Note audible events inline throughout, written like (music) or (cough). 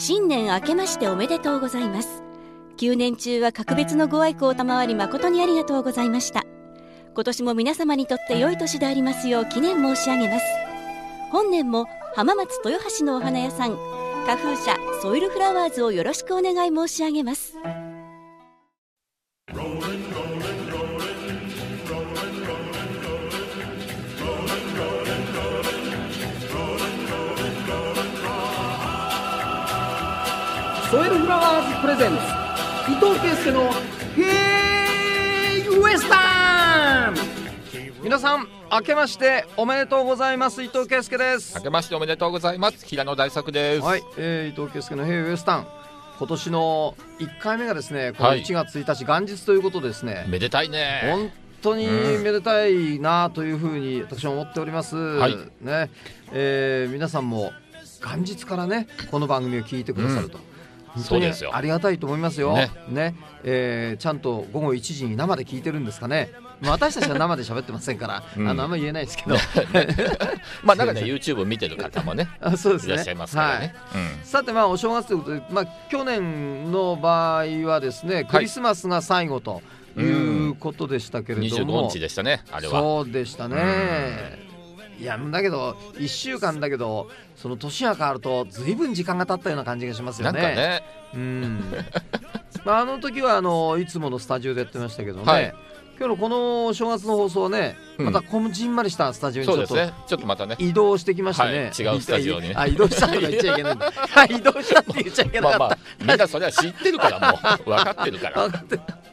新年明けましておめでとうございます9年中は格別のご愛顧を賜り誠にありがとうございました今年も皆様にとって良い年でありますよう記念申し上げます本年も浜松豊橋のお花屋さん花風社ソイルフラワーズをよろしくお願い申し上げますゼンツ伊藤圭介の「ヘイウエスタン」皆さん明けましておめでとうございます伊藤圭介です明けましておめでとうございます平野大作ですはい、えー、伊藤圭介の「ヘイウエスタン」今年の一回目がですねこの1月1日、元日ということですね、めでたいね本当にめでたいなというふうに私は思っております、はい、ね、えー、皆さんも元日からねこの番組を聞いてくださると、そうですよ。ありがたいと思いますよ。ねね、えー、ちゃんと午後1時に生で聞いてるんですかね。私たちは生で喋ってませんから、(laughs) うん、あのあんまり言えないですけど (laughs) まあ中で YouTube 見てる方もね (laughs) あそうですねいらっしゃいますからね、はいうん、さてまあお正月ということで、まあ、去年の場合はですねクリスマスが最後ということでしたけれども、はい、25日でしたねあれはそうでしたね、いやだけど1週間だけどその年が変わるとずいぶん時間が経ったような感じがしますよね。(laughs) あ、の時はあのいつものスタジオでやってましたけどね、はい、今日のこの正月の放送ね、うん、またこむじんまりしたスタジオにちょっと、ね,、ょっとまたね移動してきましたね、はい、違うスタジオに (laughs) あ移動したって言っちゃいけないん移動したって言っちゃいけなかった、まあまあ、みんなそれは知ってるからもう (laughs) 分かってるから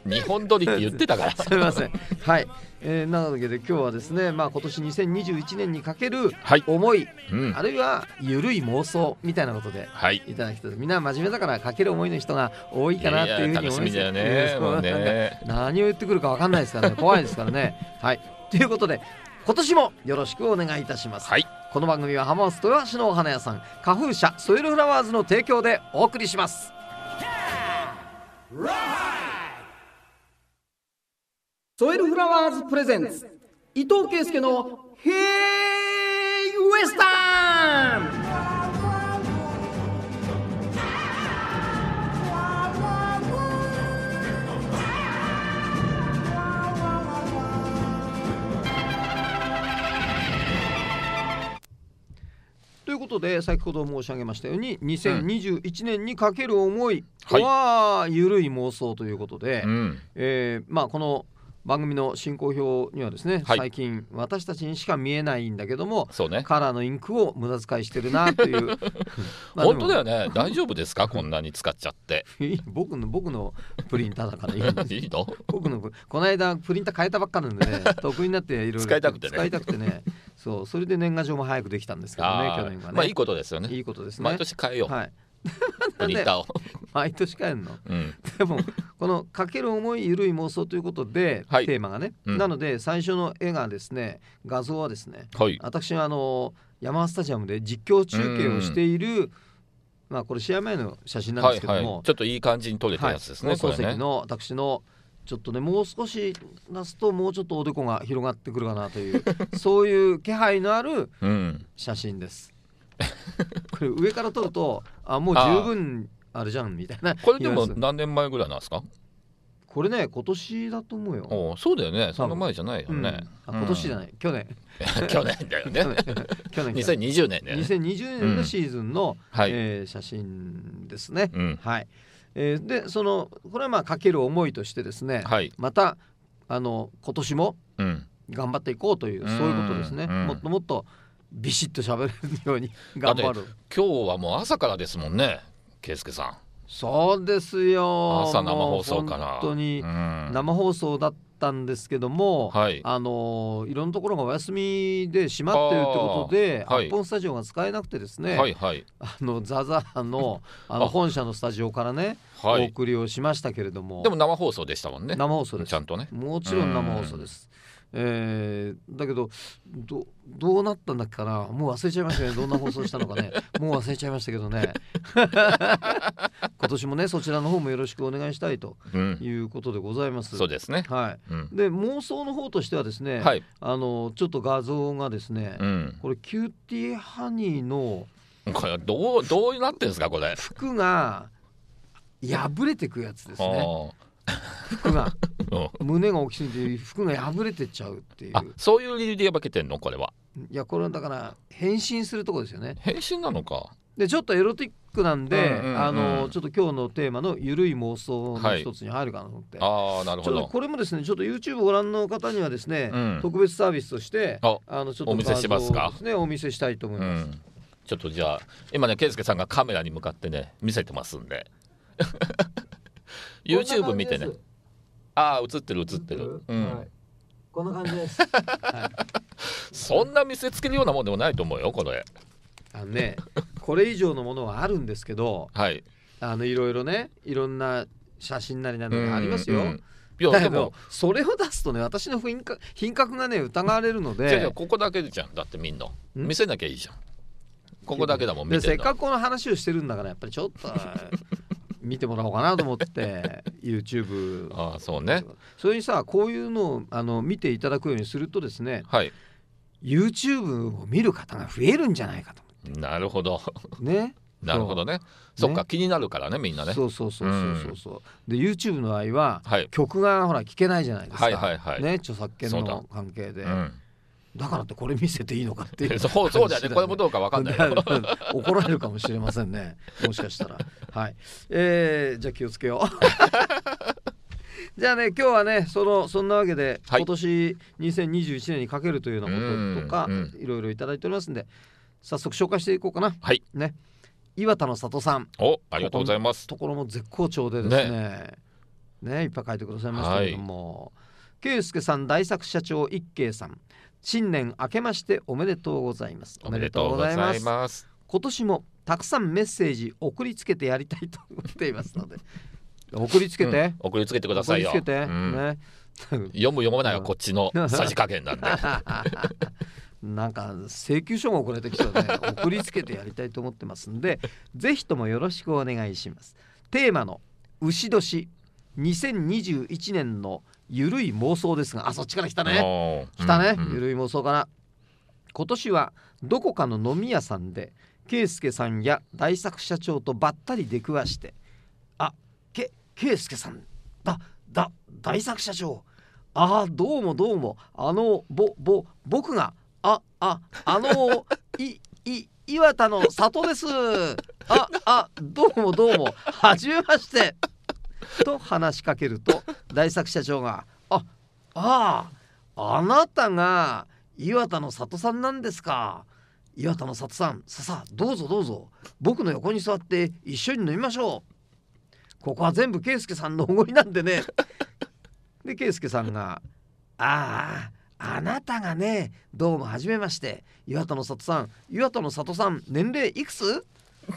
日本撮りって言ってたからすみませんはいえー、なわけで今日はですね、まあ、今年2021年にかける思い、はいうん、あるいは緩い妄想みたいなことでいただきたい、はい、みんな真面目だからかける思いの人が多いかなっていうふうに思いますねね、何を言ってくるか分かんないですからね怖いですからね。(laughs) はい、ということで今年もよろしくお願いいたします。はい、この番組は浜松豊橋のお花屋さん花風社ソイルフラワーズの提供でお送りします。ソエルフラワーズプレゼンツ伊藤圭介の「ヘイウエスタン」ということで先ほど申し上げましたように2021年にかける思いは緩い妄想ということで、えまあこの「番組の進行表にはですね、はい、最近私たちにしか見えないんだけども、ね、カラーのインクを無駄遣いしてるなという (laughs) 本当だよね大丈夫ですかこんなに使っちゃって (laughs) 僕の僕のプリンターだから (laughs) いいの僕のこの間プリンター変えたばっかなんでね得意になっていろいろ使いたくてね使いたくてねそうそれで年賀状も早くできたんですけどね去年はねまあいいことですよねいいことですね毎年変えよう、はい (laughs) モニターを (laughs) 毎年変えるの、うん、でもこの「かける思いゆるい妄想」ということで、はい、テーマがね、うん、なので最初の絵がですね画像はですね、はい、私はあの山マスタジアムで実況中継をしている、まあこれ試合前の写真なんですけども、はいはい、ちょっといい感じに撮れたやつですね、はい、漱石の私のちょっとねもう少し出すともうちょっとおでこが広がってくるかなというそういう気配のある (laughs) 写真です。(laughs) これ上から取るとあもう十分あれじゃんみたいなこれでも何年前ぐらいなんですかこれね今年だと思うよおそうだよねその前じゃないよね、うん、今年じゃない、去年 (laughs) 去年だよね去年2020 (laughs) 年だよね2020年のシーズンの、うんはい、えー、写真ですね、うん、はい、えー、でそのこれはまあかける思いとしてですね、はい、またあの今年も頑張っていこうという、そういうことですね、もっともっとビシッと喋れるように頑張る今日はもう朝からですもんね圭介さんそうですよ朝生放送から本当に生放送だったんですけども、はい、あのいろんなところがお休みで閉まってるってことで、はい、アスタジオが使えなくてですね、はいはい、あのザザの (laughs) あの本社のスタジオからね、お送りをしましたけれどもでも生放送でしたもんね生放送ですちゃんとねもちろん生放送です。えー、だけどどどうなったんだっけかなもう忘れちゃいましたねどんな放送したのかね (laughs) もう忘れちゃいましたけどね今年もねそちらの方もよろしくお願いしたいということでございます。うん、そうですね、はい、うん、で妄想の方としてはですね、はい、あのちょっと画像がですね、うん、これキューティーハニーのこれどうどうなってんですかこれ服が破れてくやつですね。服が (laughs) 胸が大きすぎて服が破れてっちゃうっていうそういう理由で破けてんのこれはいやこれはだから変身するとこですよね変身なのかでちょっとエロティックなんで、うんうんうん、あのちょっと今日のテーマの「ゆるい妄想」の一つに入るかなと思って、はい、あなるほどこれもですねちょっと YouTube ご覧の方にはですね、うん、特別サービスとしてあのちょっと、お見せしますかお見せしたいと思います、うん、ちょっとじゃあ今ね圭佑さんがカメラに向かってね見せてますんで YouTube 見てねああ映ってる映ってる、うん、はい、こんな感じです、はい、そんな見せつけるようなもんでもないと思うよこれあのねこれ以上のものはあるんですけどはいあのいろいろねいろんな写真なりなのがありますよ、うんうんそれを出すとね私の品格品格がね疑われるのでじゃここだけじゃんだってみんな見せなきゃいいじゃんここだけだもん見せっかくこの話をしてるんだからやっぱりちょっと見てもらおうかなと思って (laughs) YouTube あそうねそれにさこういうのをあの見ていただくようにするとですね、はい、YouTube を見る方が増えるんじゃないかと思ってなるほどねなるほどねそっか、ね、気になるからねみんなねそうそうそうそうそう、そうん、で YouTube の場合は、はい、曲がほら聴けないじゃないですか、はいはいはい、ね著作権の関係で。うんだからってこれ見せていいのかっていう、ね、(laughs) そうそうだねこれもどうか分かんない (laughs) 怒られるかもしれませんねもしかしたらはいえー、じゃあ気をつけよう (laughs) じゃあね今日はねそのそんなわけで、はい、今年2021年にかけるというようなこととかいろいろ頂いておりますんで早速紹介していこうかなはいね岩田の里さんおありがとうございますところも絶好調でですねね、ね、いっぱい書いてくださいましたけども、はい、圭介さん大作社長一慶さん新年明けましておめでとうございますおめでとうございます今年もたくさんメッセージ送りつけてやりたいと思っていますので送りつけて、うん、送りつけてくださいよ、うん、ね、読む読まないはこっちのさじ加減なんで (laughs) なんか請求書が送られてきたね送りつけてやりたいと思ってますんでぜひともよろしくお願いしますテーマの牛年2021年のゆるい妄想ですがあそっちから来たね来たね、うんうん、ゆるい妄想かな今年はどこかの飲み屋さんで圭介さんや大作社長とばったり出くわして「あけ圭介さんだだ大作社長ああどうもどうもあのぼぼ僕があああの (laughs) いい岩田の里ですああどうもどうもはじめまして」と話しかけると大作社長が「ああああなたが岩田の里さんなんですか」岩田の里さんささどうぞどうぞ僕の横に座って一緒に飲みましょうここは全部圭介さんのおごりなんでねで圭介さんが「あああなたがねどうもはじめまして岩田の里さん岩田の里さん年齢いくつ?」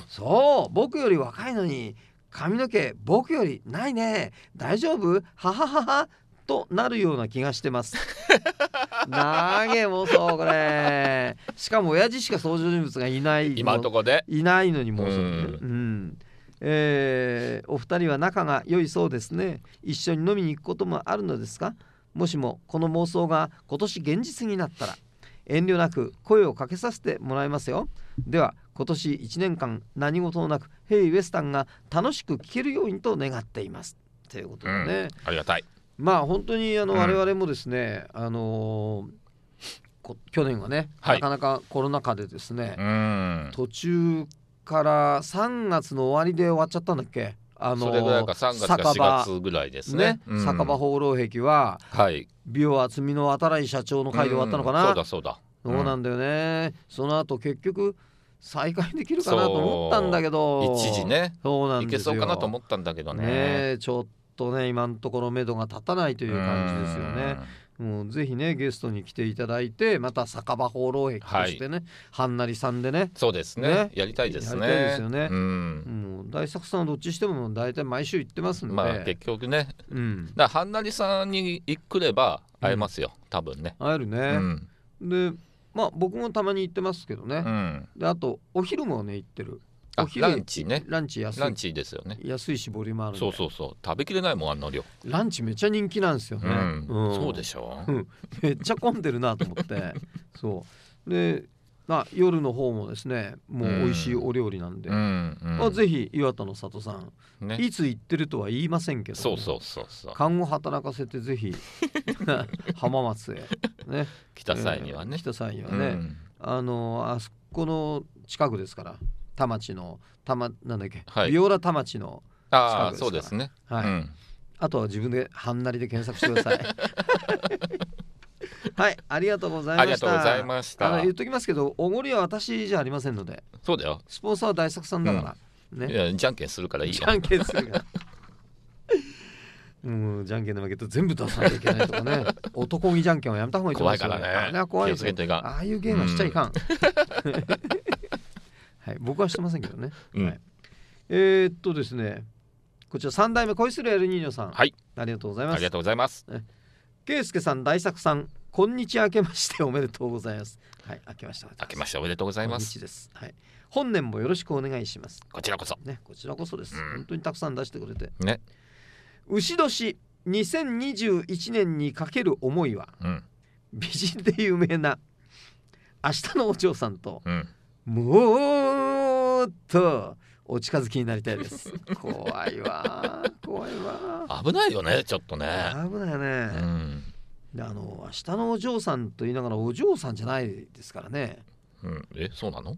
そう僕より若いのに髪の毛僕よりないね大丈夫ははははとなるような気がしてますな (laughs) げもそうこれしかも親父しか登場人物がいない今のとこでいないのにもうそうん、えー、お二人は仲が良いそうですね一緒に飲みに行くこともあるのですがもしもこの妄想が今年現実になったら遠慮なく声をかけさせてもらいますよでは今年1年間何事もなくヘイウェスタンが楽しく聴けるようにと願っていますということでね、うん、ありがたいまあ本当にあの我々もですね、うん、あのー、去年はね、はい、なかなかコロナ禍でですね、途中から3月の終わりで終わっちゃったんだっけあの酒場ぐらいですね、ね、酒場放浪壁は、はい、美容厚みの新井社長の会で終わったのかな、そうだそうだそうなんだよね、その後結局再開できるかなと思ったんだけど一時ねそうなんいけそうかなと思ったんだけどね、ね、ちょっとね今のところ目処が立たないという感じですよね。もうぜひねゲストに来ていただいてまた酒場放浪癖としてね、はい、はんなりさんでねそうですね、ね、やりたいですねやりたいですよね、うん、う大作さんはどっちしても大体毎週行ってますんでまあ結局ね、うん、だはんなりさんにくれば会えますよ、うん、多分ね会えるね、うん、でまあ僕もたまに行ってますけどね、うん、であとお昼もね行ってるお昼ランチねランチ安いランチですよね安いしボリュームあるそうそうそう食べきれないもんあの量ランチめっちゃ人気なんですよね、うん、うん、そうでしょう、うん、めっちゃ混んでるなと思って (laughs) そうでな夜の方もですねもう美味しいお料理なんで、うんまあ、ぜひ岩田の里さん、ね、いつ行ってるとは言いませんけど、ね、そうそうそうそう看護働かせてぜひ (laughs) 浜松へ、ね、来た際にはね、えー、来た際にはね、うん、あのあそこの近くですから田町の田、ま、なんだっけ、はい、ビオラ田町の近くですからそうですね、はい、うん、あとは自分で半なりで検索してください (laughs) (laughs) はい、ありがとうございました。ありがとうございました。の言っときますけど、おごりは私じゃありませんので。そうだよ。スポンサーは大作さんだから。うん、ね。いや、じゃんけんするからいいよ。じゃんけんするから。(laughs) うん、じゃんけんで負け全部出さなきゃいけないとかね (laughs) 男気じゃんけんはやめた方がいいと思いますよ、ね、怖いからねあれは怖いですああいうゲームはしちゃいかん、うん、はい、僕はしてませんけどね、うん、はい、えー、っとですねこちら3代目恋するエルニーニョさん、はい、ありがとうございますありがとうございます、圭介さん大作さんこんにちは明けましておめでとうございます。はい、明けました。明けましておめでとうございます。すはい。本年もよろしくお願いします。こちらこそ。ね、こちらこそです。うん、本当にたくさん出してくれて。ね。牛年二千二十一年にかける思いは、うん、美人で有名な明日のお嬢さんと、うん、もっとお近づきになりたいです。怖いわ。怖いわ。危ないよね、ちょっとね。危ないよね。うんであの下のお嬢さんと言いながらお嬢さんじゃないですからね、うん、えそうなの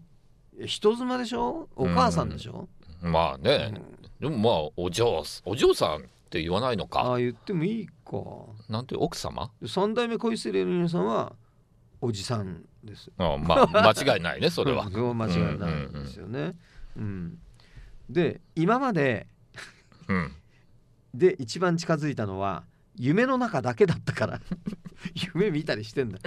人妻でしょお母さんでしょ、うん、まあね、うん、でもまあお嬢お嬢さんって言わないのかああ言ってもいいかなんて奥様三代目恋する皆さんはおじさんですあまあ間違いないね (laughs) それは間違いないですよね、で今まで (laughs) で一番近づいたのは夢の中だけだったから (laughs) 夢見たりしてんだ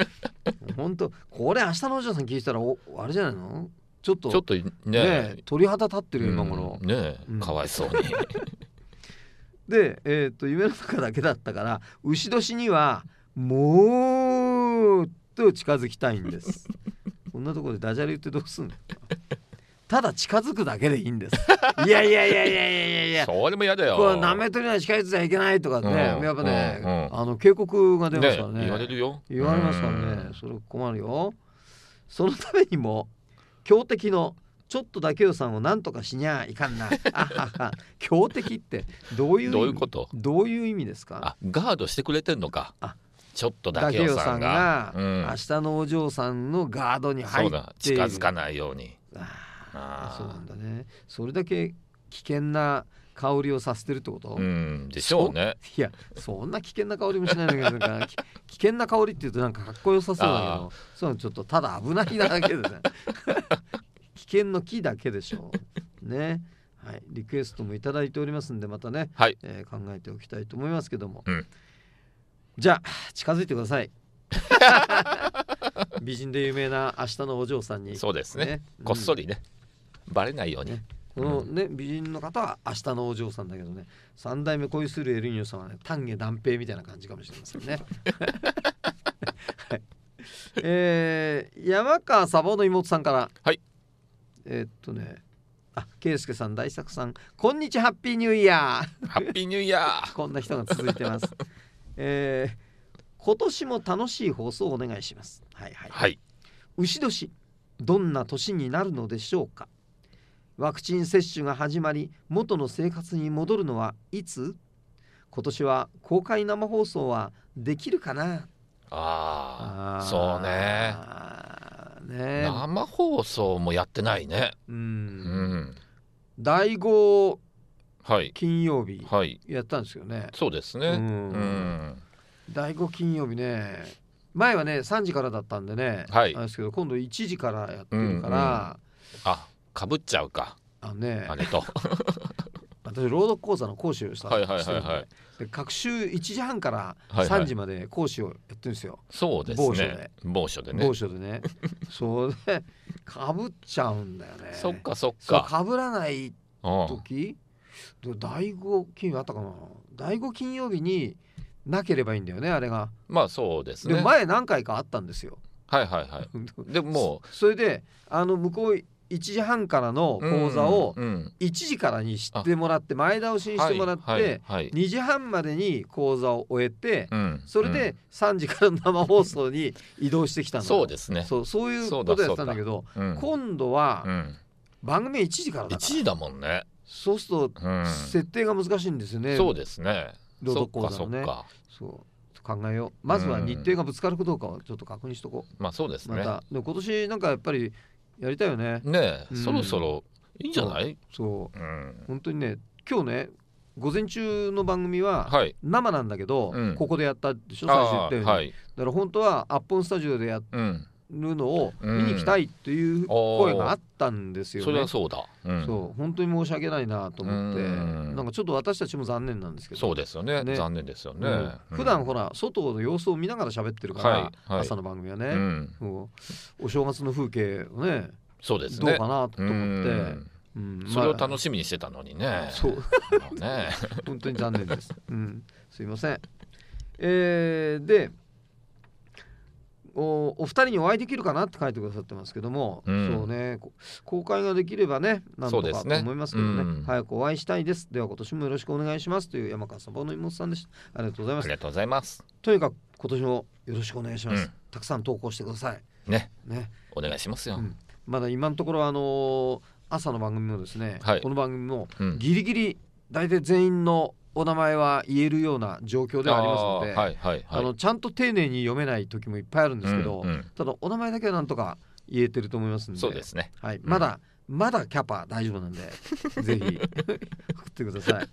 本当これ明日のお嬢さん聞いたらおあれじゃないのちょっとちょっとねね鳥肌立ってる今頃、うん、ね、えかわいそうに (laughs) で、えー、っと夢の中だけだったから牛年にはもうと近づきたいんですこんなところでダジャレ言ってどうすんのただ近づくだけでいいんです (laughs) いやいやいやいやいやいやいやそれも嫌だよこれ舐めとトな近づいちゃいけないとかね、うん、やっぱね、うんうん、あの警告が出ますからね、ね、言われるよ言われますからねそれ困るよそのためにも強敵のちょっとだけよさんを何とかしにゃいかんな。(laughs) 強敵ってどういうどういうことどういう意味ですか。ガードしてくれてんのか。ちょっとだけよさんが、うん、明日のお嬢さんのガードに入って近づかないように。ああ。そうなんだねそれだけ危険な香りをさせてるってことうんでしょうねいやそんな危険な香りもしないんだけどなんか危険な香りっていうとなんかかっこよさそうだけどそうのちょっとただ危ないだけでね (laughs) 危険の木だけでしょうねはい、リクエストも頂いておりますんでまたね、はい、えー、考えておきたいと思いますけども、うん、じゃあ近づいてください (laughs) 美人で有名な明日のお嬢さんにそうですね、こっそりね、うんバレないように。このね、美人の方は明日のお嬢さんだけどね三代目恋するエルニョさんはね丹下断平みたいな感じかもしれませんね。(laughs) はい、えー、山川砂防の妹さんから。はい。えー、っとね。あ、圭介さん、大作さん、こんにちは、ハッピーニューイヤー。ハッピーニューイヤー。こんな人が続いてます。えー、今年も楽しい放送をお願いします。はいはい。はい、牛年、どんな年になるのでしょうか。ワクチン接種が始まり元の生活に戻るのはいつ今年は公開生放送はできるかなああそうねね生放送もやってないねうん、うん第5金曜日やったんですよね、はいはい、そうですね、うん、第5金曜日ね前はね3時からだったんでね、はい、ですけど今度1時からやってるから、かぶっちゃうかあの、ねあれと (laughs) 私朗読講座の講師をしたはいはいはいはいで各週1時半から3時まで講師をやってるんですよ、そうですね某所でね某所でねそうでかぶっちゃうんだよねそっかそっかかぶらない時第5金曜あったかな第5金曜日になければいいんだよねあれが、まあそうですねも前何回かあったんですよはいはいはい (laughs) でもうそれであの向こう1時半からの講座を1時からにしてもらって前倒しにしてもらって2時半までに講座を終えてそれで3時からの生放送に移動してきたの (laughs) そうですねそうそういうことやったんだけど今度は番組1時からだから1時だもんねそうすると設定が難しいんですよねそうですね労働講座のねそう考えようまずは日程がぶつかるかどうかをちょっと確認しとこう、まあそうですねまた今年なんかやっぱりやりたいよねねうんそろそろいいんじゃないそううん本当にね今日ね午前中の番組ははい生なんだけど、うんここでやったでしょ最初言ったように、はいだから本当はアッポンスタジオでやっうんるのを見に行きたいという声があったんですよね。それはそうだ、うん、そう本当に申し訳ないなと思って、んなんかちょっと私たちも残念なんですけどそうですよね、ね、残念ですよね、うん、普段ほら外の様子を見ながら喋ってるから、はいはい、朝の番組はね、うん、お正月の風景をねそうです、ね、どうかなと思って。うん、それを楽しみにしてたのにね。そう。ね、(laughs) 本当に残念です。うん、すいません。えー、で、おお二人にお会いできるかなって書いてくださってますけども、うん、そうね公開ができればねなんとかと思いますけどね、ねうん、早くお会いしたいですでは今年もよろしくお願いしますという山川さんの妹さんでしたありがとうございますありがとうございますとにかく今年もよろしくお願いします、うん、たくさん投稿してくださいねねお願いしますよ、まだ今のところあのー、朝の番組もですね、はい、この番組もギリギリ大体全員のお名前は言えるような状況ではありますのであ、はいはいはい、あのちゃんと丁寧に読めない時もいっぱいあるんですけど、うんうん、ただお名前だけはなんとか言えてると思いますんでそうですね、はい、まだ、うん、まだキャパ大丈夫なんで (laughs) ぜひ送ってください。はい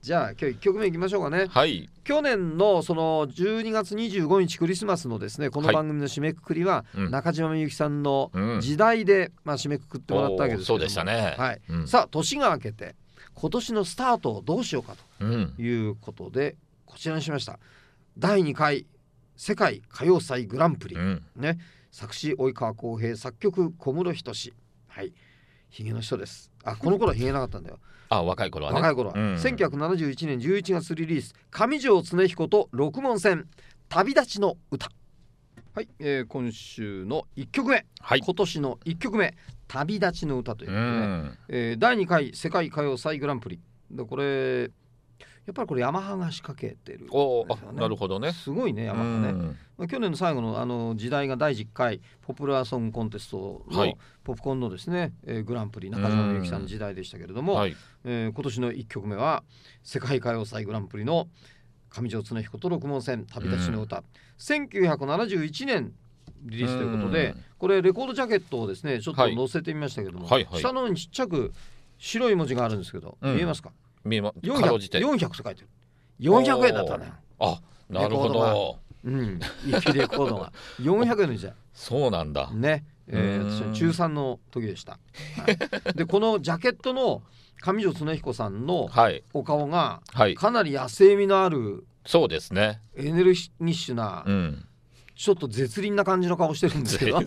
じゃあ今日1曲目いきましょうかね、はい、去年のその12月25日クリスマスのですねこの番組の締めくくりは、中島みゆきさんの「時代で」まあ、締めくくってもらったわけですけども、そうでしたね、はい、うん、さあ年が明けて今年のスタートをどうしようかということで、こちらにしました第2回世界歌謡祭グランプリ、うん、ね、作詞及川浩平作曲小室仁はいひげの人ですあこの頃ひげなかったんだよあ若い頃は、ね、若い頃は、うん、1971年11月リリース上条恒彦と六門線旅立ちの歌はい、えー、今週の1曲目、はい、今年の1曲目旅立ちの歌というね、うん、えー、第2回世界歌謡祭グランプリでこれやっぱりこれヤマハが仕掛けてる、ね、おなるほどねすごいねヤマハね、まあ、去年の最後のあの時代が第10回ポプラーソングコンテストの、はい、ポップコーンのですね、えー、グランプリ中島みゆきさんの時代でしたけれども、はえー、今年の1曲目は世界歌謡祭グランプリの上条恒彦と六門線旅立ちの歌、うん、1971年リリースということで、これレコードジャケットをですねちょっと載せてみましたけども、はいはいはい、下の方にちっちゃく白い文字があるんですけど、うん、見えますか見えま4四百400書いてる四百円だったねあなるほどうん一気レコードが (laughs) 四百円の時代そうなんだねえー、私は中三の時でした、はい、でこのジャケットの上条恒彦さんのお顔がかなり野生味のあるそうですねエネルギッシュな、うんちょっと絶倫な感じの顔してるんですけど (laughs)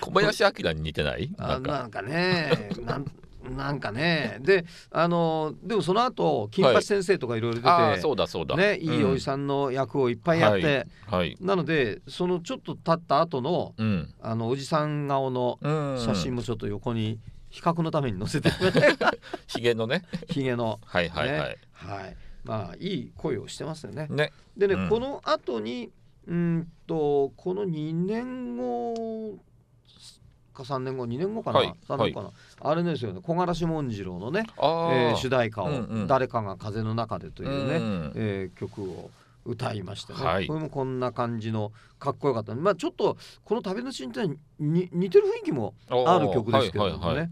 小林明に似てないなんかなんかねなんなんかねであのでもその後金八先生とかいろいろ出て、はい、そうだそうだ、ね、いいおじさんの役をいっぱいやって、うん、はい、はい、なのでそのちょっと経った後の、うん、あのおじさん顔の写真もちょっと横に比較のために載せて (laughs) ひげのね (laughs) ひげのはいはいはい、はいまあいい声をしてますよね。ねでね、うん、この後にうんとこの2年後か3年後2年後かな、はい、3年後かな、はい、あれですよね木枯らし紋次郎のね、えー、主題歌を「誰かが風の中で」というね、うんえー、曲を歌いましたね、はい、これもこんな感じのかっこよかったまあちょっとこの旅の新体に似てる雰囲気もある曲ですけどもね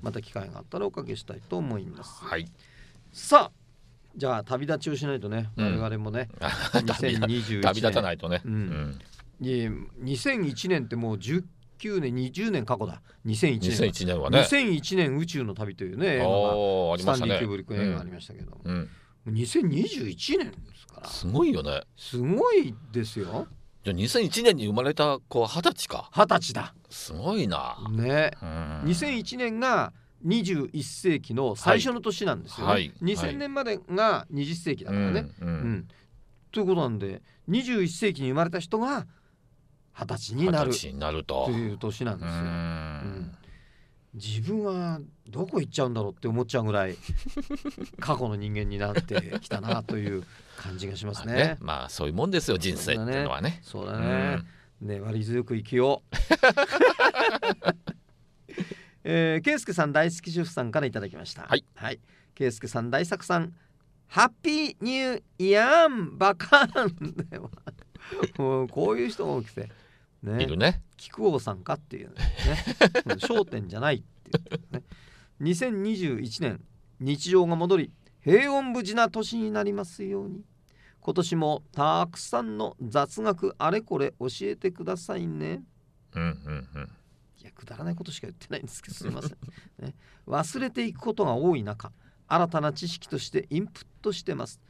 また機会があったらおかけしたいと思います。はい、さあじゃあ旅立ちをしないとね、うん、我々もね、2021 (laughs) 年旅立たないとね、うん、2001年ってもう10 9年20年過去だ2001年 ,2001 年はね2001年宇宙の旅というね映画がスタンディ・キューブリック映画ありましたけど、うん、うん、2021年ですからすごいよねすごいですよじゃあ2001年に生まれた子は二十歳か二十歳だすごいなね、うん、2001年が21世紀の最初の年なんですよね、はい、2000年までが20世紀だからね。うん、うん、ということなんで21世紀に生まれた人が二十歳になるになるという年なんですよ。うん、自分はどこ行っちゃうんだろうって思っちゃうぐらい (laughs) 過去の人間になってきたなという感じがしますね。まあ、ねまあ、そういうもんですよ人生っていうのはね。そうだね。うん、ね、ね、悪強く生きよう。(laughs) えー、圭介さん大好き主婦さんからいただきましたはい、はい、さん大作さんハッピーニューイヤーンバカンではもうこういう人が多くてねいるね菊さんかっていうねね焦点じゃないっていうね2021年日常が戻り平穏無事な年になりますように今年もたくさんの雑学あれこれ教えてくださいねうんうんうんいやくだらないことしか言ってないんですけどすいません、ね、忘れていくことが多い中新たな知識としてインプットしてます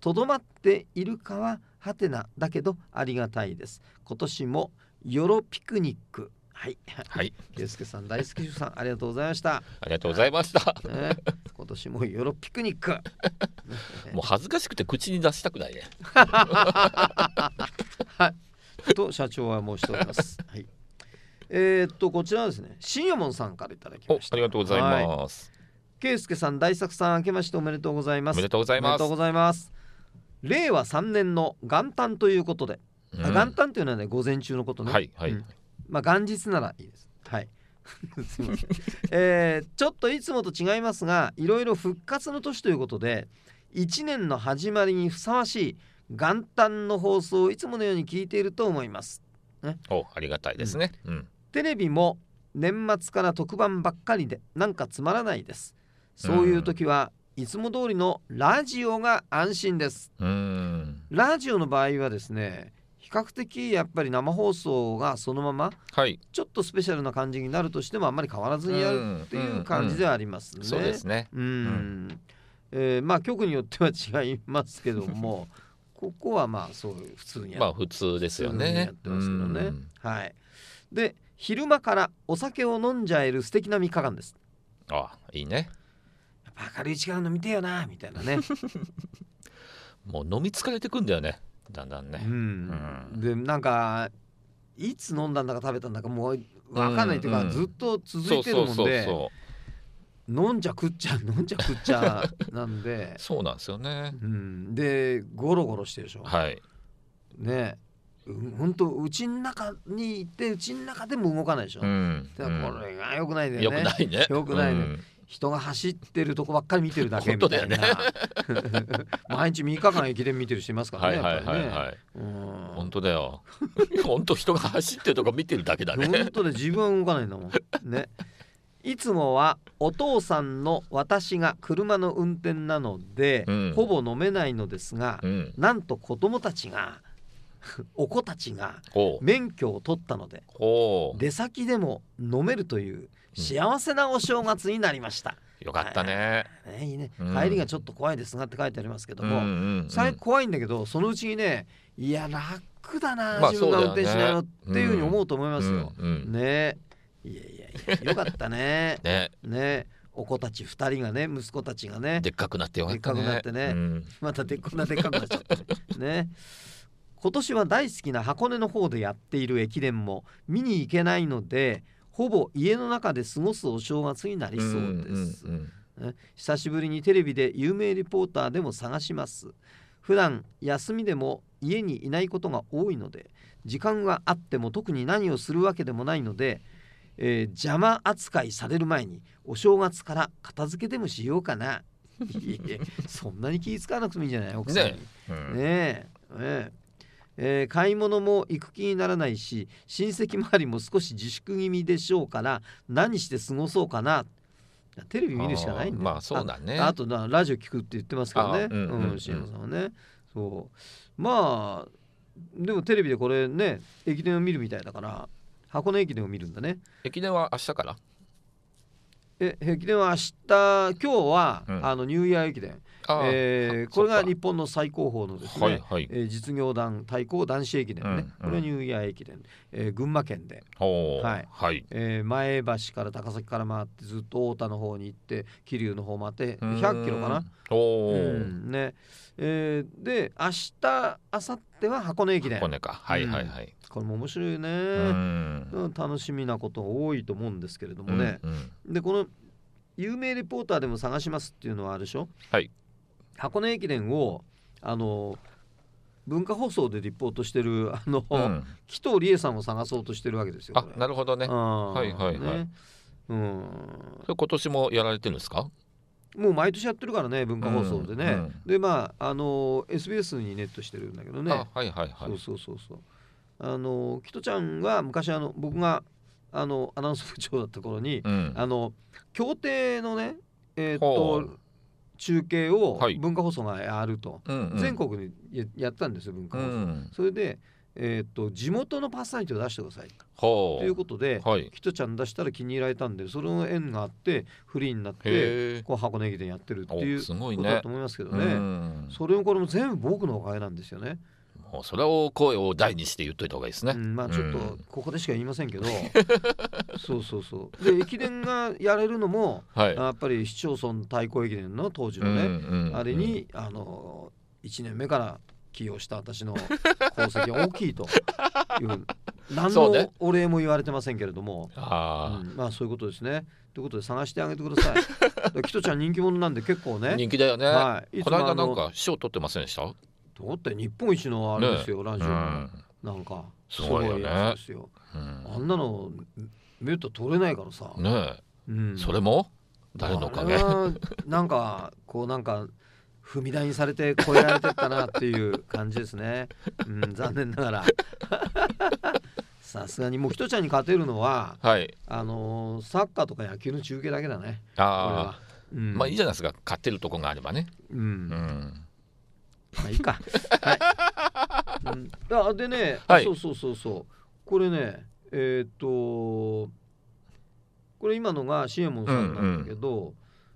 とどまっているかははてなだけどありがたいです今年もヨロピクニックはい。はい。圭介さん、大輔さん、ありがとうございました。ありがとうございました。ね、今年もヨロピクニック。(laughs) もう恥ずかしくて口に出したくないね。(laughs) はい。と社長は申しております。はい。えー、っとこちらですね新右衛門さんからいただきましたありがとうございます、圭介さん大作さん明けましておめでとうございますおめでとうございますとうございます令和3年の元旦ということで、うん、元旦というのはね午前中のことねはいはい、うん、まあ元日ならいいですはい (laughs) すみません、えー、ちょっといつもと違いますがいろいろ復活の年ということで1年の始まりにふさわしい元旦の放送をいつものように聞いていると思います、ね、おありがたいですね、うん、テレビも年末から特番ばっかりでなんかつまらないですそういう時はいつも通りのラジオが安心ですラジオの場合はですね比較的やっぱり生放送がそのまま、はい、ちょっとスペシャルな感じになるとしてもあんまり変わらずにやるっていう感じではありますね。そうですね、うん、うえまあ局によっては違いますけども (laughs) ここはまあそう普通にまあ普通ですよね。やってますけどね。はい、で、昼間からお酒を飲んじゃえる素敵な3日間ですあいいね明るい時間飲みてよなみたいなね (laughs) もう飲み疲れてくんだよねだんだんね、うん、うん、でなんかいつ飲んだんだか食べたんだかもう分かんないっていうか、うんうん、ずっと続いてるもんでそうそうそう飲んじゃ食っちゃ飲んじゃ食っちゃ (laughs) なんでそうなんですよね、うん、でゴロゴロしてるでしょはいね本当うちの中にいてうちの中でも動かないでしょ、うん、だこれがよくないでよね、よくないねよくないね、うん人が走ってるとこばっかり見てるだけみたいな、ね、(laughs) 毎日3日間駅伝見てる人いますからねはいはいはい、はい本当だよ (laughs) 本当人が走ってるとこ見てるだけだね本当で自分は動かないんだもんねいつもはお父さんの私が車の運転なので、うん、ほぼ飲めないのですが、うん、なんと子供たちが「(laughs) お子たちが免許を取ったので出先でも飲めるという幸せなお正月になりました。うん、よかったね、ね、いいね、帰りがちょっと怖いですがって書いてありますけども、うんうん、最怖いんだけどそのうちにねいや楽だな、まあ、自分が運転しないよっていうふうに思うと思いますよ。ねいやいやいやよかったね。(laughs) ねねお子たち2人がね息子たちがねでっかくなってよかったねでっかくなってね、うん、またでっかくなでっかくなっちゃったね今年は大好きな箱根の方でやっている駅伝も見に行けないのでほぼ家の中で過ごすお正月になりそうです、うんうんうん、久しぶりにテレビで有名リポーターでも探します普段休みでも家にいないことが多いので時間があっても特に何をするわけでもないので、えー、邪魔扱いされる前にお正月から片付けでもしようかな (laughs) そんなに気使わなくてもいいんじゃない奥さんに、ねうん、ねえねええー、買い物も行く気にならないし親戚周りも少し自粛気味でしょうから何して過ごそうかなテレビ見るしかないんだまあそうだねあとラジオ聞くって言ってますからねうんうん、うん、さんはねそうまあでもテレビでこれね駅伝を見るみたいだから箱根駅伝を見るんだね駅伝は明日からえ駅伝は明日今日は、うん、あのニューイヤー駅伝えー、これが日本の最高峰のですね、はいはい、えー、実業団対抗男子駅伝ね、うんうん、これニューイヤー駅伝、えー、群馬県で、はいはい、えー、前橋から高崎から回ってずっと太田の方に行って桐生の方回って100キロかな。うんねえー、で明日明後日は箱根駅伝。箱根か、はいはいはい、うん、これも面白いね、うん楽しみなこと多いと思うんですけれどもね、うんうん、でこの有名レポーターでも探しますっていうのはあるでしょ、はい、箱根駅伝をあの文化放送でリポートしてるあの、うん、紀藤理恵さんを探そうとしてるわけですよ。あなるほどね。はいはいはい。ね、うん。今年もやられてるんですか？もう毎年やってるからね文化放送でね、うんうん、でまああの SBS にネットしてるんだけどねはいはいはいそうそうそうそうあのキトちゃんは昔あの僕があのアナウンス部長だった頃に、うん、あの協定のねえー、っと中継を文化放送がやると、はい、全国にややったんですよ文化放送、うんそれで、えー、っと地元のパーソナリティを出してくださいということで、はい、キトちゃん出したら気に入られたんでその縁があってフリーになってこう箱根駅伝やってるっていうことだと思いますけどね、ねうん、それもこれも全部僕のおかげなんですよね。それを声を大にして言っといた方がいいですね、うん、まあちょっとここでしか言いませんけど、(laughs) そうそうそうで駅伝がやれるのも、はい、やっぱり市町村対抗駅伝の当時のね、うんうんうん、あれにあの1年目から起用した私の (laughs) 功績は大きいという何のお礼も言われてませんけれども、ねうん、まあそういうことですね。ということで探してあげてください。(laughs) キトちゃん人気者なんで結構ね。人気だよね。はい。この間なんか賞取ってませんでした？どうって日本一のあれですよ、ね、ラジオ、うん、なんかすごいやつですよ、ねうん、あんなのめると取れないからさねうん、それも誰のおかげなんかこうなんか踏み台にされて超えられてったなっていう感じですね、うん、残念ながらさすがにもうひとちゃんに勝てるのは、はい、あのサッカーとか野球の中継だけだねああ、うん、まあいいじゃないですか勝てるとこがあればねうん、うんまあいいか。(laughs) はい。うん、あでね、はい、そうそうそうそう。これね、えー、っと、これ今のが新右衛門さんなんだけど、うんうん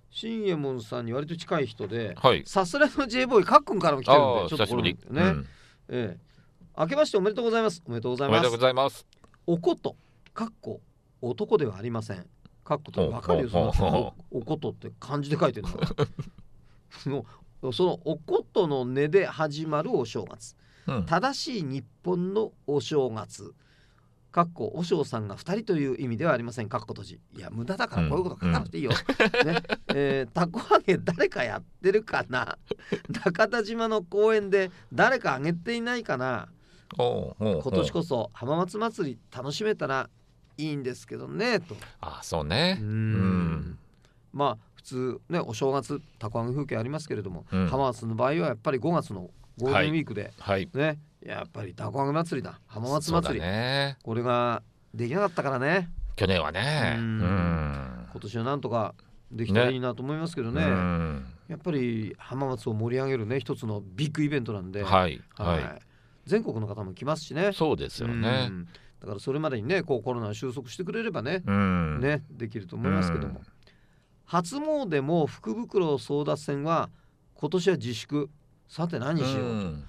新右衛門さんに割と近い人で、はい、さすらの J ボーイかっくんからも来てるんでちょっとこれね、うん、ええ明けましておめでとうございますおめでとうございますおめでとうございますおことかっこ男ではありませんかっことわかるよそのおことって漢字で書いてるの (laughs) のそのおことの根で始まるお正月、うん、正しい日本のお正月かっこお尚さんが2人という意味ではありませんかっこ閉じいや無駄だからこういうこと書かなくていいよ、うんうん、ねえー、たこ揚げ誰かやってるかな中田島の公園で誰かあげていないかな今年こそ浜松祭り楽しめたらいいんですけどねとあそうねうんまあ通ねお正月たこ揚げ風景ありますけれども、うん、浜松の場合はやっぱり5月のゴールデンウィークで、はいはい、ねやっぱりたこ揚げ祭りだ浜松祭り、ね、これができなかったからね去年はね今年はなんとかできたらいいなと思いますけどね、ね、やっぱり浜松を盛り上げるね一つのビッグイベントなんで、はい、はい全国の方も来ますしねそうですよねだからそれまでにねこうコロナ収束してくれればね,、ねできると思いますけども。初詣も福袋争奪戦は今年は自粛さて何しよう、うん、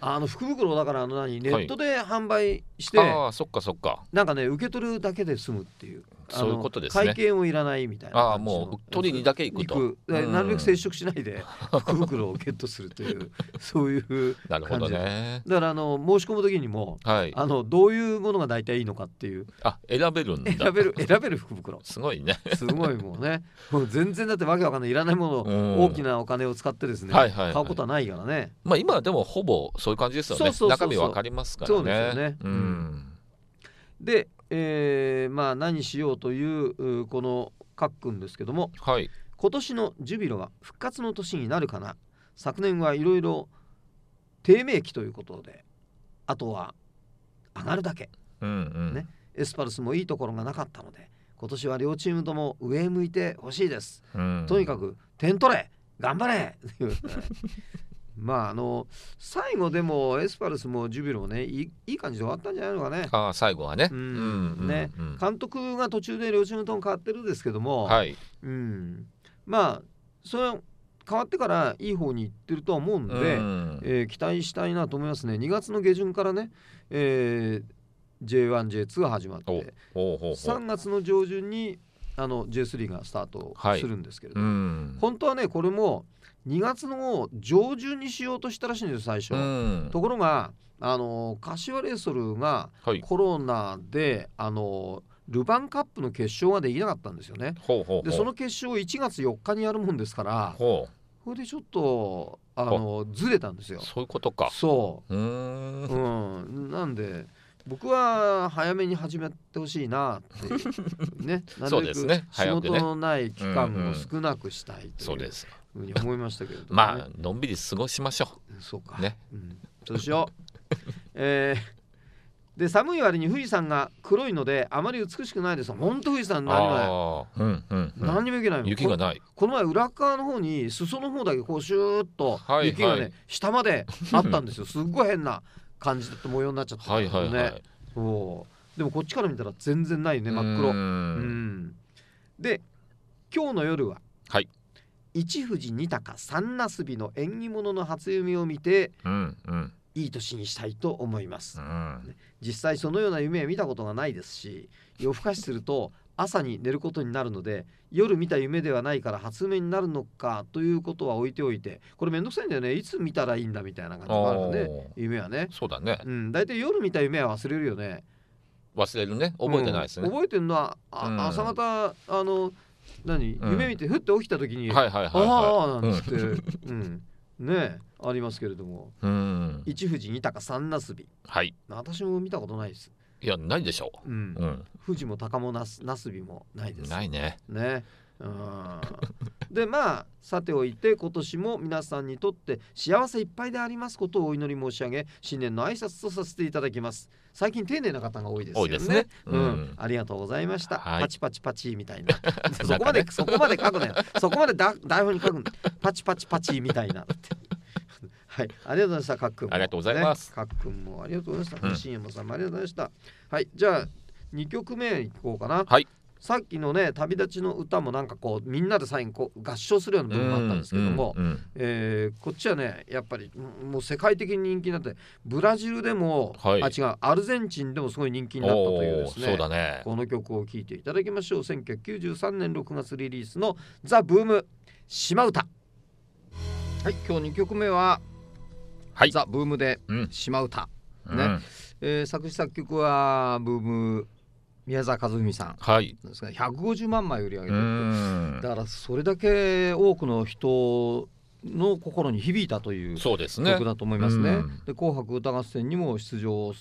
あの福袋だからあの何ネットで販売して、はい、あそっかそっかなんかね受け取るだけで済むっていうそういうことですね会見をいらないみたいなああもう取りにだけ行くとなるべく接触しないで (laughs) 福袋をゲットするという (laughs) そういうなるほどねだからあの申し込む時にも、はい、あのどういうものが大体いいのかっていうあ選べるんだ選べる選べる福袋 (laughs) すごいねすごいもうねもう全然だってわけわかんないいらないものを、大きなお金を使ってですね、はいはいはい、買うことはないからねまあ今でもほぼそういう感じですよね中身わかりますからねそうですよね、うんでえー、まあ何しようというこのカックンですけども、はい、今年のジュビロは復活の年になるかな昨年はいろいろ低迷期ということであとは上がるだけ、うんうんね、エスパルスもいいところがなかったので今年は両チームとも上向いてほしいです、うん、とにかく点取れ頑張れ (laughs) まああの最後でもエスパルスもジュビロもねいいい感じで終わったんじゃないのかね。あ最後はね。うん、ね、監督が途中で両チームとも変わってるんですけども、はい、うん、まあそれ変わってからいい方に行ってるとは思うんで、うん、えー、期待したいなと思いますね。2月の下旬からね、えー、J1J2 が始まってほほうう3月の上旬にあの J3 がスタートするんですけれども、はいうん、本当はねこれも2月の上旬にしようとしたらしいんです最初、うん、ところがあの柏レイソルがコロナで、はい、あのルヴァンカップの決勝ができなかったんですよねでその決勝1月4日にやるもんですからそれでちょっとあのずれたんですよそういうことかそううんなんで僕は早めに始めてほしいなって (laughs) ねなるべく仕事のない期間を少なくしたいという、そうですふうに思いましたけど、ね、まあのんびり過ごしましょうそうかね、うん、そうしよう (laughs) えー、で寒い割に富士山が黒いのであまり美しくないです本当富士山何もない、うんうんうん、何にもいけない雪がないこの前裏側の方に裾の方だけこうシューッと雪がね、はいはい、下まであったんですよ (laughs) すっごい変な感じだっ模様になっちゃったね、はいはいはい、おでもこっちから見たら全然ないね真っ黒うんで今日の夜ははい一富士二鷹三なすびの縁起物の初夢を見て、うんうん、いい年にしたいと思います、うん、実際そのような夢は見たことがないですし夜更かしすると朝に寝ることになるので夜見た夢ではないから初夢になるのかということは置いておいてこれめんどくさいんだよねいつ見たらいいんだみたいな感じもあるね夢はねそうだね、うん、大体夜見た夢は忘れるよね忘れるね覚えてないですね、うん、覚えてるのは、うん、朝方あの何、うん、夢見てふって起きた時に「はいはいはい、ああ」なんつって、うん、ねありますけれども、一富士二鷹三なすび、はい、私も見たことないです。いやないでしょう、うん富士も鷹もなすなすびもないです。ないね。ねでまあさておいて今年も皆さんにとって幸せいっぱいでありますことをお祈り申し上げ新年の挨拶とさせていただきます最近丁寧な方が多いですよねですね、うん、うん、ありがとうございました、はい、パチパチパチみたいな (laughs) そこまで、(laughs) ね、そこまで書くね。よそこまでだ台本に書くんパチパチパチみたいなはい、ありがとうございました、かっくん、ありがとうございます。かっくんもありがとうございました。新山さんもありがとうございました。はい、じゃあ、2曲目いこうかな。はい。さっきのね旅立ちの歌もなんかこうみんなでサインこう合唱するような部分があったんですけども、うんうん、えー、こっちはねやっぱりもう世界的に人気になってブラジルでも、はい、あ違うアルゼンチンでもすごい人気になったというですね、ね、この曲を聴いていただきましょう1993年6月リリースの「ザ・ブーム島唄」はい今日2曲目は「はい、ザ・ブーム」で「島唄」うん、ね、うん、えー、作詞作曲はブーム宮沢和美さん、はい、150万枚売り上げてだからそれだけ多くの人の心に響いたという曲だと思いますね。で、ね紅白歌合戦にも出場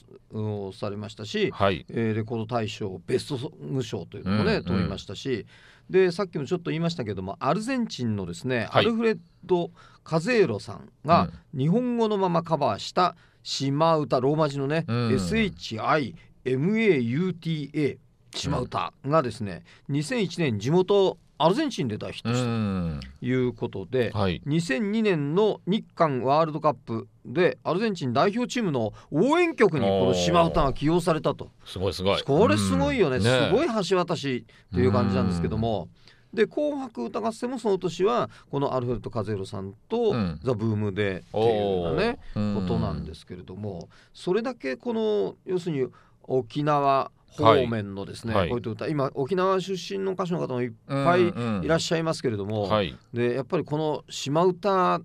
されましたし、はい、えー、レコード大賞ベストソング賞というのもね、取りましたしでさっきもちょっと言いましたけどもアルゼンチンのですね、はい、アルフレッド・カゼーロさんが日本語のままカバーした「島唄ローマ字のね、うん、s h i MAUTA 島がですね、うん、2001年地元アルゼンチンで大ヒットしたということで、はい、2002年の日韓ワールドカップでアルゼンチン代表チームの応援曲にこの島唄が起用されたとすごいすごいこれすごいよねね、すごい橋渡しという感じなんですけども。で「紅白歌合戦」もその年はこのアルフレッド・カゼロさんと「ザ・ブームでっていうようなね、うことなんですけれどもそれだけこの要するに沖縄方面のですね、はい、こういった歌今沖縄出身の歌手の方もいっぱいいらっしゃいますけれども、うんうんはい、でやっぱりこの島唄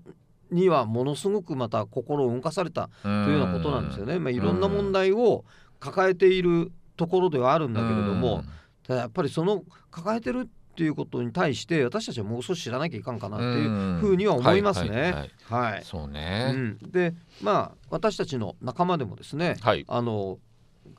にはものすごくまた心を動かされたというようなことなんですよね。まあ、いろんな問題を抱えているところではあるんだけれども、ただやっぱりその抱えてるっていうことに対して私たちはもう少し知らなきゃいかんかなっていうふうには思いますね。はい。そうね。うん、でまあ私たちの仲間でもですね、はい、あの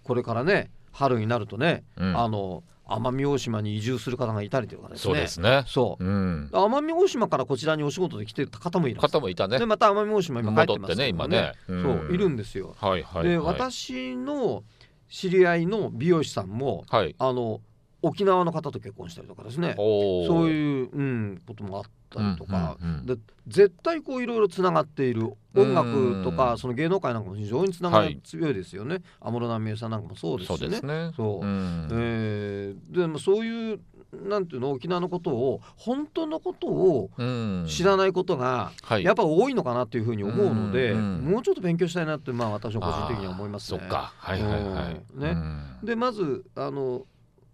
これからね春になるとね、うん、あの奄美大島に移住する方がいたりとかですね。そうですね。そう。うん、奄美大島からこちらにお仕事で来てた方もいる。方もいたね。でまた奄美大島今帰ってますね。ね今ね、うん。そういるんですよ。はいはい、はい、で私の知り合いの美容師さんも、はい、あの沖縄の方と結婚したりとかですねそういう、うん、こともあったりとか、で絶対こういろいろつながっている音楽とかその芸能界なんかも非常につながり強いですよね安室奈美恵さんなんかもそうですしね。そうえでもそういうなんていうの沖縄のことを本当のことを知らないことがやっぱ多いのかなというふうに思うので、もうちょっと勉強したいなってまあ私は個人的には思いますね。そっかはいはいはい。ね、でまずあの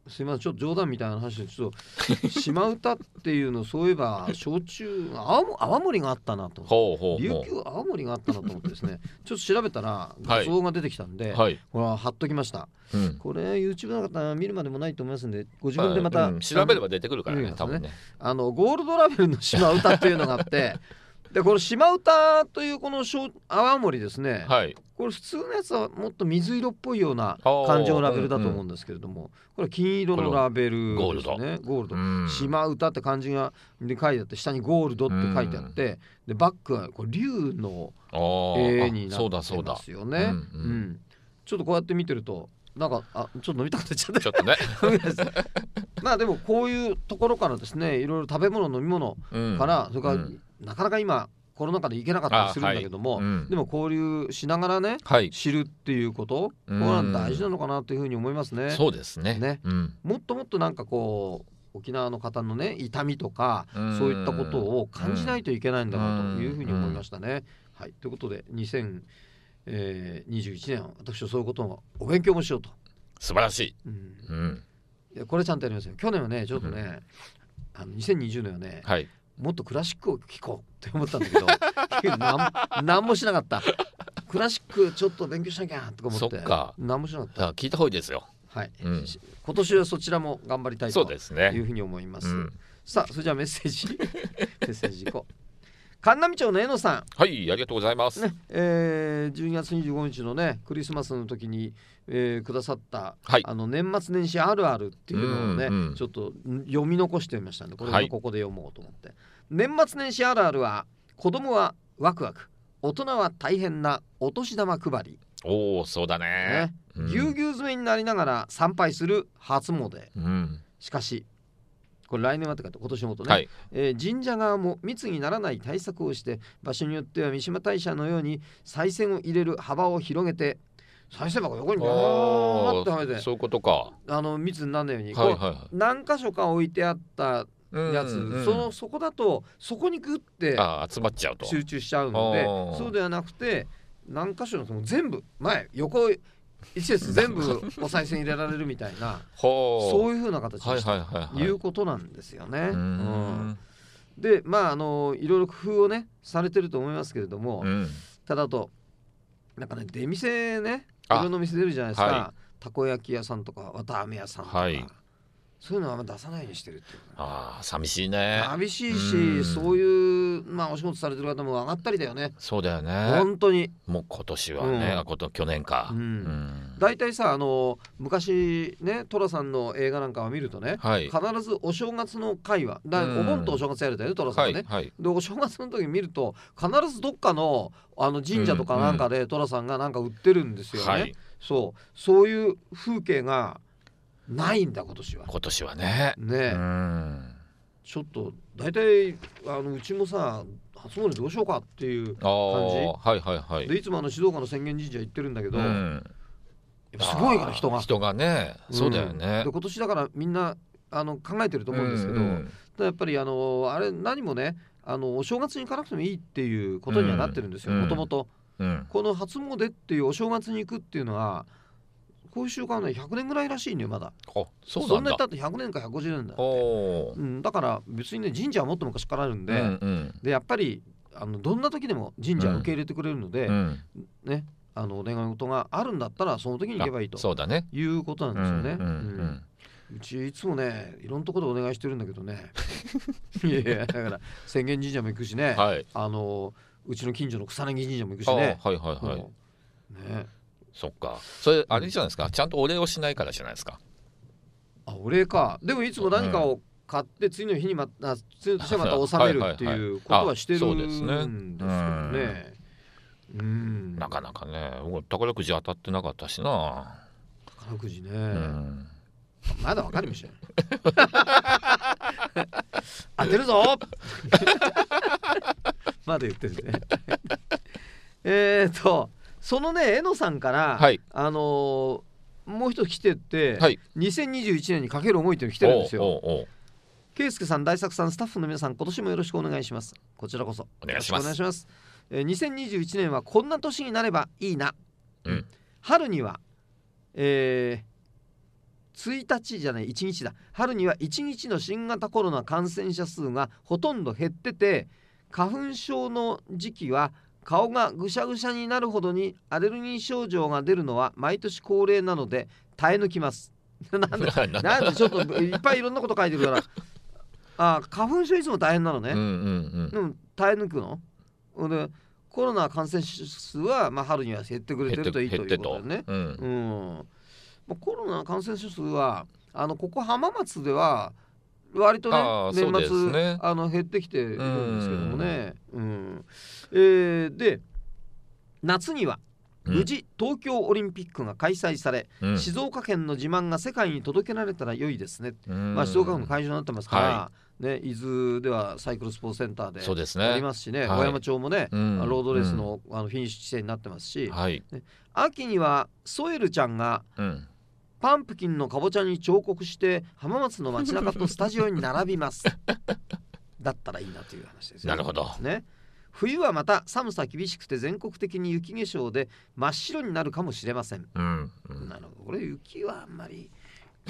すいませんちょっと冗談みたいな話でちょっと島唄っていうのそういえば焼酎泡盛があったなと琉球泡盛があったなと思ってですねちょっと調べたら画像が出てきたんで、はい、ほら貼っときました、うん、これ YouTube の方見るまでもないと思いますんでご自分でまた、うん、調べれば出てくるからねねねあのゴールドラベルの島唄っていうのがあってでこの島唄というこの泡盛ですね、はい、これ普通のやつはもっと水色っぽいような感情のラベルだと思うんですけれども、うんうん、これ金色のラベルですねゴールド「島唄」って漢字がで書いてあって下に「ゴールド」って書いてあって、うん、でバックはこれ竜の絵になってますよね。ちょっとこうやって見てるとなんかあちょっと飲みたくなっちゃったちょっとね (laughs) まあでもこういうところからですねいろいろ食べ物飲み物から、うん、それから、うん、なかなか今コロナ禍で行けなかったりするんだけども、はいうん、でも交流しながらね、はい、知るっていうことこれは大事なのかなというふうに思いますね。そうですねね、うん、もっともっとなんかこう沖縄の方のね痛みとかそういったことを感じないといけないんだなというふうに思いましたね。はい、ということで2021年私はそういうことをお勉強もしようと。素晴らしい、うんうん、これちゃんとやりますよ去年はねちょっとね、うん、あの2020年はね、はい、もっとクラシックを聴こうって思ったんだけど何 (laughs) もしなかったクラシックちょっと勉強しなきゃとか思ってそっか何もしなかった聞いた方がいいですよはい、うん、今年はそちらも頑張りたいというふうに思います、ねうん、さあそれじゃあメッセージメッセージいこう神波町のえのさんはいありがとうございます、ねえー、1月二十五日のねクリスマスの時に、えー、くださった、はい、あの年末年始あるあるっていうのをね、うんうん、ちょっと読み残してみましたん、ね、でこれもここで読もうと思って、はい、年末年始あるあるは子供はワクワク大人は大変なお年玉配りおおそうだね、ぎゅうぎゅう詰めになりながら参拝する初詣、うん、しかしこれ来年はというか今年もとね、はい、えー、神社側も密にならない対策をして場所によっては三島大社のように再銭を入れる幅を広げて再生箱横にバーってはめてそういうことかあの密にならないように、はいはいはい、何箇所か置いてあったやつ、うんうん、そのそこだとそこにグッて集まっちゃうと集中しちゃうのでそうではなくて何箇所のその全部前横一で全部 (laughs) お賽銭入れられるみたいなそういうふうな形いうことなんですよね。うん、でまああのいろいろ工夫をねされてると思いますけれども、うん、ただとなんかね出店ねいろんな店出るじゃないですか、たこ焼き屋さんとかわたあめ屋さんとか。そういうのはあんま出さないようにしてるってね、ああ寂しいね寂しいし、うん、そういうまあお仕事されてる方も上がったりだよねそうだよね本当にもう今年はね、うん、こと去年か大体、うん、うん、さあの昔ね寅さんの映画なんかを見るとね、はい、必ずお正月の会話だお盆とお正月やるだよね寅さんね、はいはい、でお正月の時見ると必ずどっかのあの神社とかなんかで寅、さんがなんか売ってるんですよね、はい、そうそういう風景がないんだ今年は今年はねね、うん、ちょっと大体あのうちもさ初詣どうしようかっていう感じはいはいはいでいつもあの静岡の浅間神社行ってるんだけど、うん、すごいから人が人がね、うん、そうだよねで今年だからみんなあの考えてると思うんですけど、うんうん、やっぱりあのあれ何もねあのお正月に行かなくてもいいっていうことにはなってるんですよもともと。この初詣っていうお正月に行くっていうのはこういう習慣ね100年ぐらいらしいの、ね、よまだあそうそんなにたって100年か150年だって、うん、だから別にね神社はもっと昔からあるんでうんうん、でやっぱりあのどんな時でも神社受け入れてくれるので、うん、ねあのお願い事があるんだったらその時に行けばいいとそうだ、ね、いうことなんですよね。うん、うんうちいつもねいろんなところでお願いしてるんだけどね (laughs) いやいやだから浅間神社も行くしね、はい、あのうちの近所の草薙神社も行くしねはいはいはい、ねそっかそれあれじゃないですか、ちゃんとお礼をしないからじゃないですかあお礼かでもいつも何かを買って次の日にまた次の年はまた納めるっていうことはしてるんですけねうんなかなかね宝くじ当たってなかったしな宝くじね、まだわかるまし当てるぞ (laughs) まだ言ってるねえっとそのね、えのさんから、はい、あのー、もう一つ来てて、はい、2021年にかける思いというの来てるんですよ。圭介さん、大作さん、スタッフの皆さん、今年もよろしくお願いします。こちらこそ。お願いします。お願いします。えー、2021年はこんな年になればいいな。うん、春には、えー、1日じゃない1日だ春には1日の新型コロナ感染者数がほとんど減ってて花粉症の時期は顔がぐしゃぐしゃになるほどにアレルギー症状が出るのは毎年恒例なので耐え抜きます (laughs) なんで (laughs) なんでちょっといっぱいいろんなこと書いてるからあ花粉症いつも大変なのね、うんうんうん、で耐え抜くのでコロナ感染数は、まあ、春には減ってくれてるといいということだよね、うん、うん、コロナ感染者数はあのここ浜松では割とね年末、ね、あの減ってきてるんですけどもね。うん、えー、で夏には無事東京オリンピックが開催され、うん、静岡県の自慢が世界に届けられたら良いですね、まあ、静岡県の会場になってますから、はい、ね、伊豆ではサイクルスポーツセンターでありますしね、ねはい、小山町もね、うん、ロードレースのうん、あのフィニッシュ地点になってますし、はいね、秋にはソエルちゃんが、パンプキンのかぼちゃに彫刻して浜松の街中とスタジオに並びます (laughs) だったらいいなという話です、ね、なるほどね冬はまた寒さ厳しくて全国的に雪化粧で真っ白になるかもしれません、うんうん、なるほどこれ雪はあんまり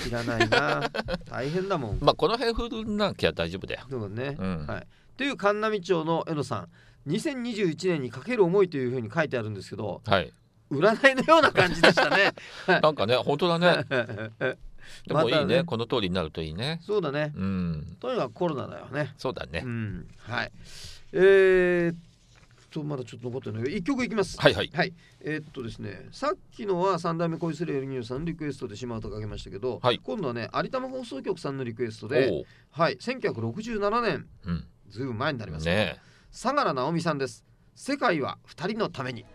いらないな (laughs) 大変だもんまあこの辺降るなきゃ大丈夫だよでもね、うん、はい、という神波町の江野さん2021年にかける思いというふうに書いてあるんですけど、はい、占いのような感じでしたね (laughs) なんかね本当だね (laughs) でもいいね、ね、この通りになるといいねそうだね、うん、とにかくコロナだよねそうだね、うん、はいえー、とまだちょっと残ってない一曲いきますはいはい、はい、えー、っとですねさっきのは三代目恋するエルニューさんリクエストでしまうとかけましたけど、はい、今度はね有田放送局さんのリクエストではい1967年、うん、ずいぶん前になりますね相良直美さんです世界は二人のために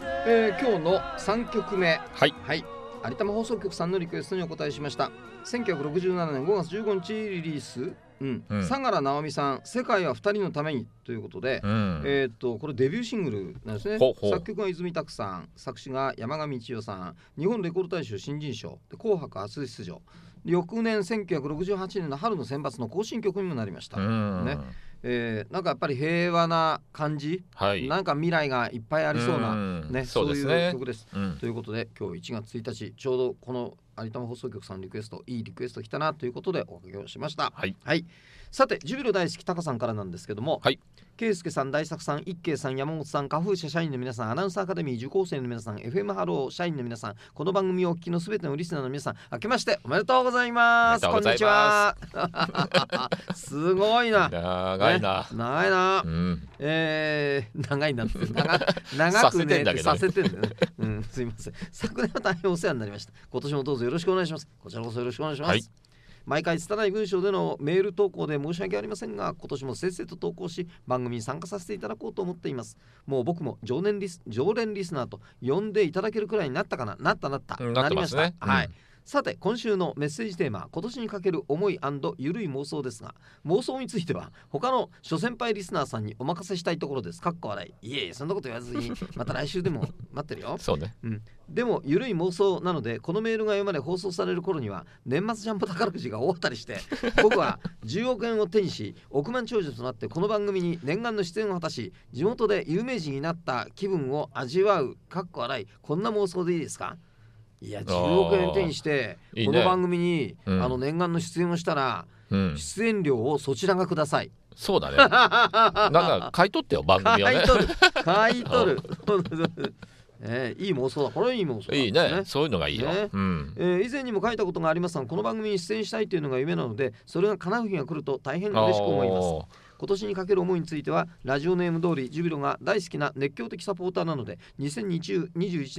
えー、今日の3曲目はい、はい、有田放送局さんのリクエストにお答えしました1967年5月15日リリースうん、相良直美さん「世界は2人のために」ということで、うん、えー、っとこれデビューシングルなんですね作曲が泉拓さん作詞が山上千代さん日本レコード大賞新人賞「紅白」初出場翌年1968年の春の選抜の行進曲にもなりました、うん、ねえー、なんかやっぱり平和な感じ、はい、なんか未来がいっぱいありそうな、ね、そういう曲です。ということで今日1月1日ちょうどこの有玉放送局さんリクエストいいリクエスト来たなということでおかけをしました。はい、はいさてジュビロ大好きタカさんからなんですけども、はい、圭介さん大作さん一慶さん山本さん花風社社員の皆さんアナウンサーアカデミー受講生の皆さん FM ハロー社員の皆さんこの番組をお聞きのすべてのリスナーの皆さん明けましておめでとうございますこんにちは (laughs) すごいな長いな、ね、長いな、うん、えー、長いな長 (laughs) 長くねさせてんだよね、うん、すいません昨年は大変お世話になりました今年もどうぞよろしくお願いしますこちらこそよろしくお願いします、はい毎回拙い文章でのメール投稿で申し訳ありませんが今年もせっせと投稿し番組に参加させていただこうと思っていますもう僕も常連リス常連リスナーと呼んでいただけるくらいになったかななったなった、うん、なりました、ね、はい、さて今週のメッセージテーマ今年にかける思いゆるい妄想ですが妄想については他の諸先輩リスナーさんにお任せしたいところですかっこ笑いいえいえそんなこと言わずに (laughs) また来週でも待ってるよそうね、うん、でもゆるい妄想なのでこのメールが読まれ放送される頃には年末ジャンボ宝くじが大当たりして (laughs) 僕は10億円を手にし億万長者となってこの番組に念願の出演を果たし地元で有名人になった気分を味わうかっこ笑いこんな妄想でいいですかいや10億円手にしてこの番組にうんあの念願の出演をしたら、うん、出演料をそちらがください。そうだね (laughs) なんか買い取ってよ番組を買い取る買い取る。そ (laughs) (laughs) えーいい妄想だ。これいい妄想だ、いいね。そういうのがいいよ、ねうんえー以前にも書いたことがありますがこの番組に出演したいというのが夢なのでそれが叶う日が来ると大変嬉しく思います今年にかける思いについてはラジオネーム通りジュビロが大好きな熱狂的サポーターなので2021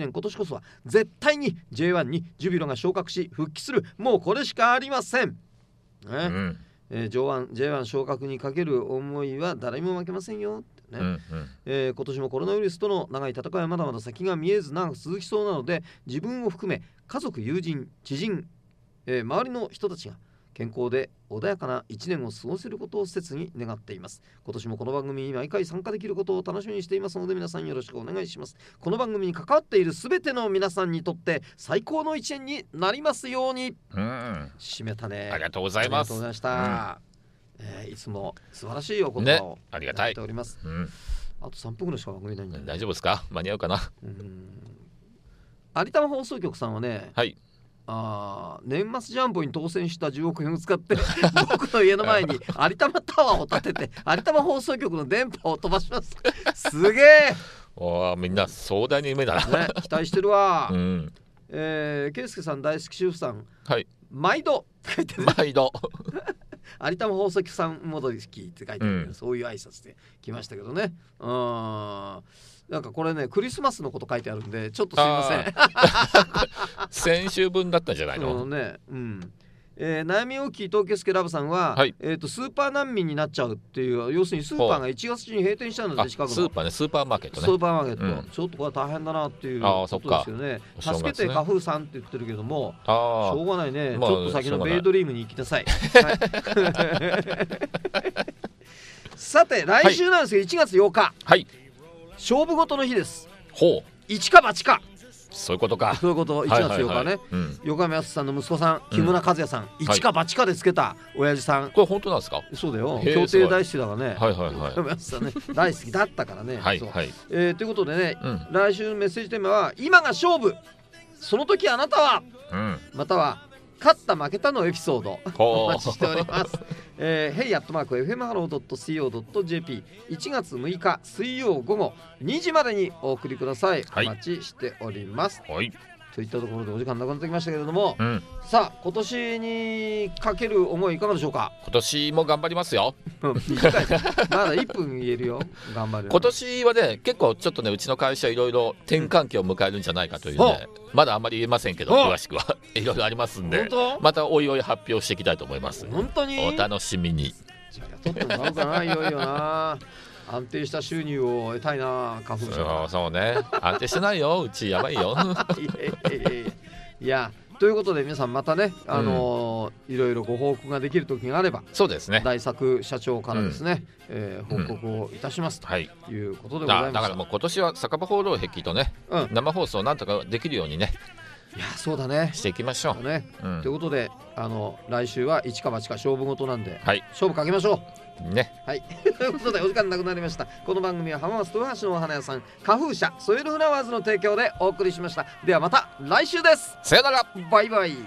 年今年こそは絶対に J1 にジュビロが昇格し復帰するもうこれしかありません、ねうんえー、J1, J1 昇格にかける思いは誰も負けませんよね、うんうん、えー、今年もコロナウイルスとの長い戦いはまだまだ先が見えず長く続きそうなので自分を含め家族友人知人、えー、周りの人たちが健康で穏やかな1年を過ごせることを切に願っています今年もこの番組に毎回参加できることを楽しみにしていますので皆さんよろしくお願いしますこの番組に関わっている全ての皆さんにとって最高の1年になりますように、うん、締めたねありがとうございますありがとうございました、うん、えー、いつも素晴らしいお言葉を、ありがたいてります、うん、あと3分ぐらいしか番組ないんで、ね、大丈夫ですか間に合うかなうん有田放送局さんはね、はい、あ年末ジャンボに当選した10億円を使って (laughs) 僕の家の前に (laughs) 有玉タワーを建てて (laughs) 有玉放送局の電波を飛ばしますすげえおみんな壮大な夢だな、ね、期待してるわ、うん、えー、圭介さん大好き主婦さん、はい、毎度毎度有田放送局さん戻りきって書いてある、うん、そういう挨拶で来ましたけどねうんなんかこれねクリスマスのこと書いてあるんでちょっとすいません (laughs) 先週分だったんじゃないの、ね、うんえー、悩み大きい東京スケラブさんは、はい、えーと、スーパー難民になっちゃうっていう要するにスーパーが1月に閉店したんです近くのスーパーねスーパーマーケットねスーパーマーケット、うん、ちょっとこれ大変だなっていうことですよね助けて花ーさんって言ってるけどもしょうがないね、まあ、ちょっと先のベイドリームに行きなさい、(laughs) い、(laughs) さて来週なんですけど、はい、1月8日はい勝負事の日ですほう一か八かそういうことかそういうこと1月4日ね、横山やすさんの息子さん木村和也さん、一か八かでつけた親父さんこれ本当なんですかそうだよ協定大好きだからね、はいはいはい、横山やすさんね大好きだったからねはい、ええということでね、来週のメッセージテーマは「今が勝負その時あなたは」または「勝った負けたのエピソードお待ちしております。えー、hey at mark fmharo.co.jp1 月6日水曜午後2時までにお送りください。はい、お待ちしております。はいといったところでお時間なくなってきましたけれども、うん、さあ今年にかける思いいかがでしょうか今年も頑張りますよまだ1分言えるよ頑張る今年はね結構ちょっとねうちの会社いろいろ転換期を迎えるんじゃないかというね、うん、まだあんまり言えませんけど詳しくは (laughs) いろいろありますんでまたおいおい発表していきたいと思います本当にお楽しみにじゃあ雇ってもらおうかないよいよな安定した収入を得たいな花粉症そうね安定してないようちやばいよいやということで皆さんまたね、あのーうん、いろいろご報告ができる時があればそうですね大作社長からですね、うん、えー、報告をいたします、ということでございます、だからもう今年は酒場放浪壁とね、うん、生放送なんとかできるようにねいやそうだねしていきましょう。ねということであの来週は一か八か勝負事なんで、はい、勝負かけましょうねはい (laughs) ということでお時間なくなりましたこの番組は浜松豊橋のお花屋さん花風社ソイルフラワーズの提供でお送りしましたではまた来週ですさよならバイバイ